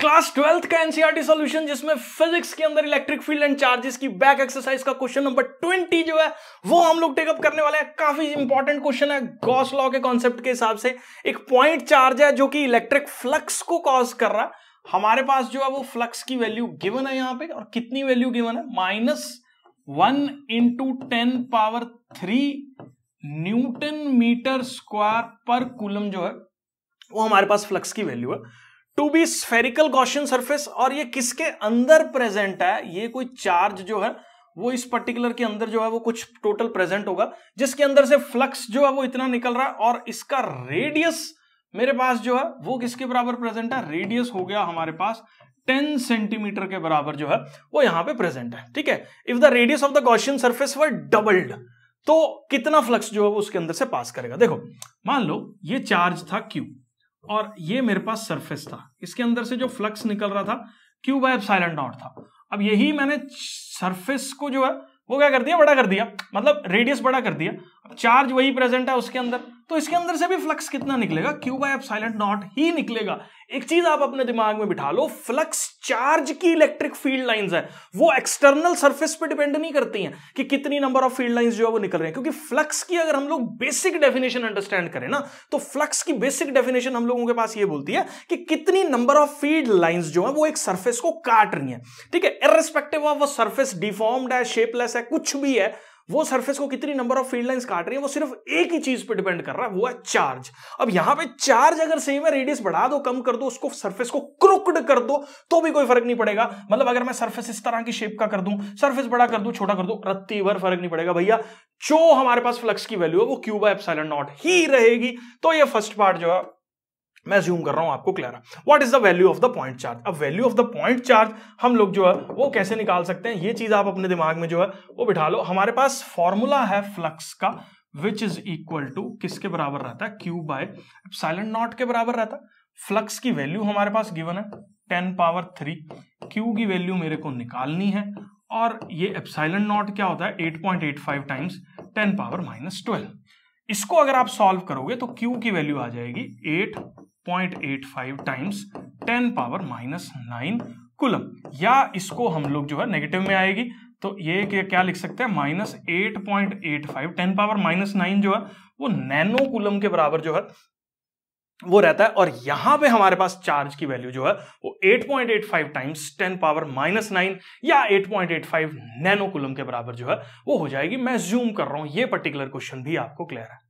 class twelfth का NCERT solution e जिसमें physics के अंदर इलेक्ट्रिक फील्ड एंड चार्जेस की बैक एक्सरसाइज का क्वेश्चन नंबर ट्वेंटी जो है वो हम लोग टेकअप करने वाले हैं काफी इंपॉर्टेंट क्वेश्चन है गॉस लॉ के कॉन्सेप्ट के हिसाब से एक पॉइंट चार्ज है जो कि इलेक्ट्रिक फ्लक्स को कॉज कर रहा है हमारे पास जो है वो फ्लक्स की वैल्यू गिवन है यहाँ पे और कितनी वैल्यू गिवन है minus one into ten power three newton metre square पर कुलम जो है वो हमारे पास फ्लक्स की वैल्यू है to be spherical Gaussian surface और ये किसके अंदर प्रेजेंट है ये कोई चार्ज जो है वो इस पर्टिकुलर के अंदर जो है वो कुछ टोटल प्रेजेंट होगा जिसके अंदर से फ्लक्स जो है वो इतना निकल रहा है और इसका रेडियस मेरे पास जो है वो किसके बराबर प्रेजेंट है रेडियस हो गया हमारे पास 10 सेंटीमीटर के बराबर जो है वो यहां पे प्रेजेंट है ठीक है if the radius of the Gaussian surface were doubled तो कितना फ्लक्स जो है वो उसके अंदर से पास करेगा देखो मान लो ये चार्ज था क्यू और ये मेरे पास सरफेस था इसके अंदर से जो फ्लक्स निकल रहा था क्यू बाय साइलेंट नॉट था अब यही मैंने सरफेस को जो है वो क्या कर दिया बड़ा कर दिया मतलब रेडियस बड़ा कर दिया अब चार्ज वही प्रेजेंट है उसके अंदर तो इसके अंदर से भी फ्लक्स कितना निकलेगा क्यू एफ साइलेंट नॉट ही निकलेगा एक चीज आप अपने दिमाग में बिठा लो फ्लक्स चार्ज की इलेक्ट्रिक फील्ड लाइंस है वो एक्सटर्नल सरफेस पे डिपेंड नहीं करती हैं कि कितनी नंबर ऑफ फील्ड लाइंस जो है वो निकल रहे हैं क्योंकि फ्लक्स की अगर हम लोग बेसिक डेफिनेशन अंडरस्टैंड करें ना तो फ्लक्स की बेसिक डेफिनेशन हम लोगों के पास ये बोलती है कि कितनी नंबर ऑफ फील्ड लाइन जो है वो एक सर्फेस को काट रही है ठीक है इरेस्पेक्टिव ऑफ वो सर्फेस डिफॉर्म्ड है शेपलेस है कुछ भी है वो सरफेस को कितनी नंबर ऑफ फील्ड लाइंस काट रही है वो सिर्फ एक ही चीज पे डिपेंड कर रहा है वो है चार्ज अब यहां पे चार्ज अगर सेम है रेडियस बढ़ा दो कम कर दो उसको सरफेस को क्रुक्ड कर दो तो भी कोई फर्क नहीं पड़ेगा मतलब अगर मैं सरफेस इस तरह की शेप का कर दूं सरफेस बड़ा कर दूं छोटा कर दूं रत्ती भर फर्क नहीं पड़ेगा भैया जो हमारे पास फ्लक्स की वैल्यू है वो क्यूबा बाय नॉट ही रहेगी तो यह फर्स्ट पार्ट जो है मैं ज्यूम कर रहा हूं आपको clear what is the value of the point charge अब value of the point charge हम लोग जो है वो कैसे निकाल सकते हैं ये चीज आप अपने दिमाग में जो है वो बिठा लो हमारे पास फॉर्मूला है फ्लक्स का विच इज इक्वल टू किसके बराबर रहता है क्यू बाय साइलेंट नॉट के बराबर रहता है फ्लक्स की वैल्यू हमारे पास गिवन है टेन पावर थ्री क्यू की वैल्यू मेरे को निकालनी है और ये एप्साइलन नॉट क्या होता है eight eight point five times ten power minus twelve इसको अगर आप सॉल्व करोगे तो क्यू की वैल्यू आ जाएगी eight 0.85 times 10 power minus nine coulomb या इसको हम लोग जो है नेगेटिव में आएगी तो ये क्या लिख सकते हैं minus eight point eight five ten power minus nine जो है वो नैनो कुलम के बराबर जो है वो रहता है और यहां पे हमारे पास चार्ज की वैल्यू जो है वो 8.85 टाइम्स 10 पावर माइनस नाइन या 8.85 नैनो कुलम के बराबर जो है वो हो जाएगी मैं जूम कर रहा हूं ये पर्टिकुलर क्वेश्चन भी आपको क्लियर है